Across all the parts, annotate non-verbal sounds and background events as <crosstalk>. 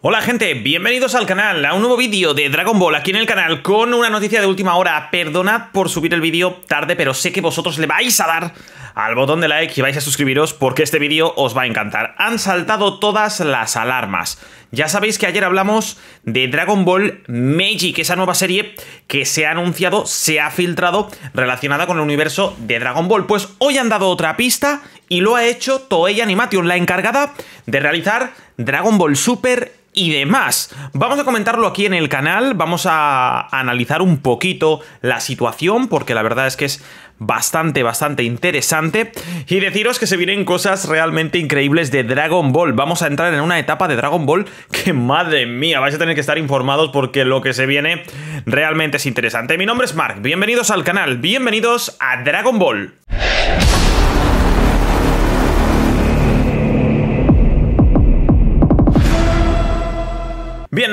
Hola gente, bienvenidos al canal, a un nuevo vídeo de Dragon Ball aquí en el canal con una noticia de última hora. Perdonad por subir el vídeo tarde, pero sé que vosotros le vais a dar al botón de like y vais a suscribiros porque este vídeo os va a encantar. Han saltado todas las alarmas. Ya sabéis que ayer hablamos de Dragon Ball Magic, esa nueva serie que se ha anunciado, se ha filtrado relacionada con el universo de Dragon Ball. Pues hoy han dado otra pista y lo ha hecho Toei Animation, la encargada de realizar Dragon Ball Super y demás. Vamos a comentarlo aquí en el canal, vamos a analizar un poquito la situación, porque la verdad es que es bastante, bastante interesante. Y deciros que se vienen cosas realmente increíbles de Dragon Ball. Vamos a entrar en una etapa de Dragon Ball que, madre mía, vais a tener que estar informados porque lo que se viene realmente es interesante. Mi nombre es Mark, bienvenidos al canal, bienvenidos a Dragon Ball.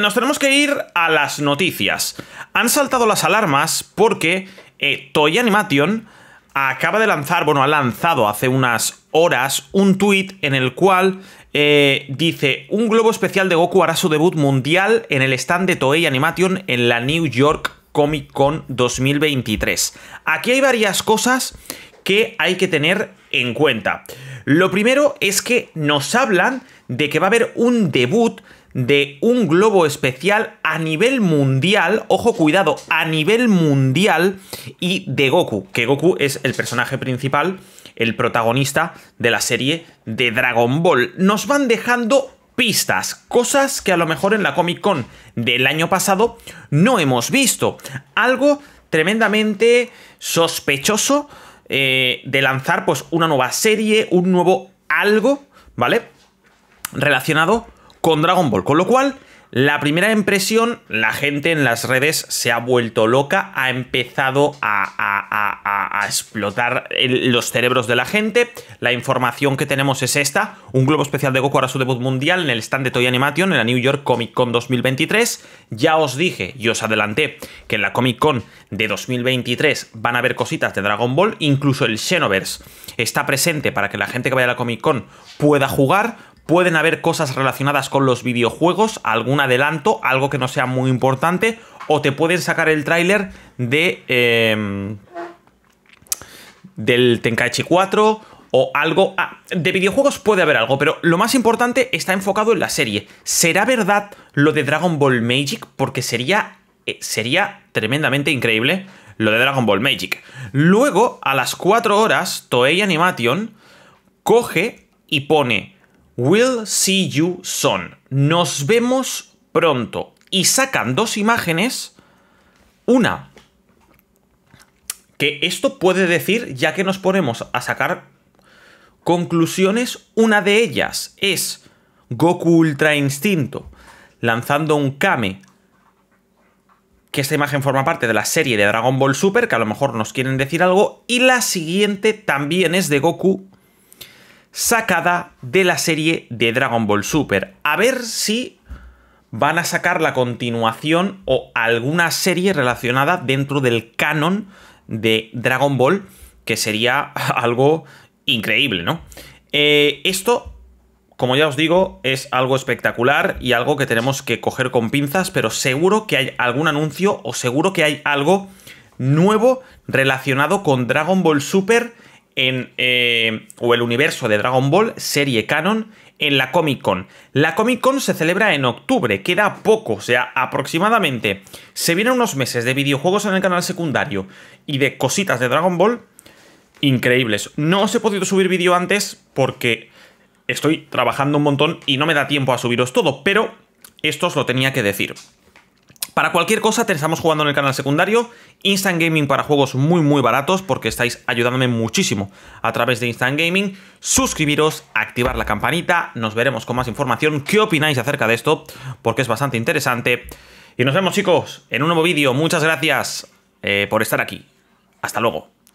nos tenemos que ir a las noticias. Han saltado las alarmas porque eh, Toei Animation acaba de lanzar, bueno, ha lanzado hace unas horas un tuit en el cual eh, dice, un globo especial de Goku hará su debut mundial en el stand de Toei Animation en la New York Comic Con 2023. Aquí hay varias cosas que hay que tener en cuenta. Lo primero es que nos hablan de que va a haber un debut de un globo especial a nivel mundial, ojo cuidado, a nivel mundial y de Goku, que Goku es el personaje principal, el protagonista de la serie de Dragon Ball. Nos van dejando pistas, cosas que a lo mejor en la Comic Con del año pasado no hemos visto. Algo tremendamente sospechoso eh, de lanzar pues una nueva serie, un nuevo algo, ¿vale? Relacionado con Dragon Ball. Con lo cual, la primera impresión, la gente en las redes se ha vuelto loca, ha empezado a, explotar los cerebros de la gente. La información que tenemos es esta: un globo especial de Goku hará su debut mundial en el stand de Toy Animation en la New York Comic Con 2023. Ya os dije y os adelanté que en la Comic Con de 2023 van a haber cositas de Dragon Ball, incluso el Xenoverse está presente para que la gente que vaya a la Comic Con pueda jugar pueden haber cosas relacionadas con los videojuegos, algún adelanto, algo que no sea muy importante, o te pueden sacar el tráiler de... Em, del Tenkaichi 4 o algo... Ah, de videojuegos puede haber algo, pero lo más importante está enfocado en la serie. ¿Será verdad lo de Dragon Ball Magic? Porque sería... Eh, sería tremendamente increíble lo de Dragon Ball Magic. Luego, a las 4 horas, Toei Animation coge y pone We'll see you soon. Nos vemos pronto. Y sacan dos imágenes. Una. Que esto puede decir, ya que nos ponemos a sacar conclusiones, una de ellas es Goku Ultra Instinto lanzando un Kame. Que esta imagen forma parte de la serie de Dragon Ball Super, que a lo mejor nos quieren decir algo. Y la siguiente también es de Goku sacada de la serie de Dragon Ball Super. A ver si van a sacar la continuación o alguna serie relacionada dentro del canon de Dragon Ball, que sería <laughs> algo increíble, ¿no? Eh, esto, como ya os digo, es algo espectacular y algo que tenemos que coger con pinzas, pero seguro que hay algún anuncio o seguro que hay algo nuevo relacionado con Dragon Ball Super en, eh, o el universo de Dragon Ball, serie canon, en la Comic Con. La Comic Con se celebra en octubre, queda poco, o sea, aproximadamente. Se vienen unos meses de videojuegos en el canal secundario y de cositas de Dragon Ball increíbles. No os he podido subir vídeo antes porque estoy trabajando un montón y no me da tiempo a subiros todo, pero esto os lo tenía que decir. Para cualquier cosa te estamos jugando en el canal secundario, Instant Gaming para juegos muy muy baratos porque estáis ayudándome muchísimo a través de Instant Gaming, suscribiros, activar la campanita, nos veremos con más información, qué opináis acerca de esto porque es bastante interesante y nos vemos chicos en un nuevo vídeo, muchas gracias eh, por estar aquí, hasta luego.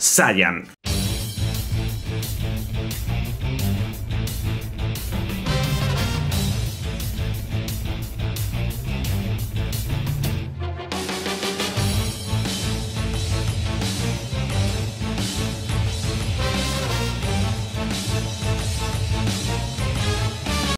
Sayan.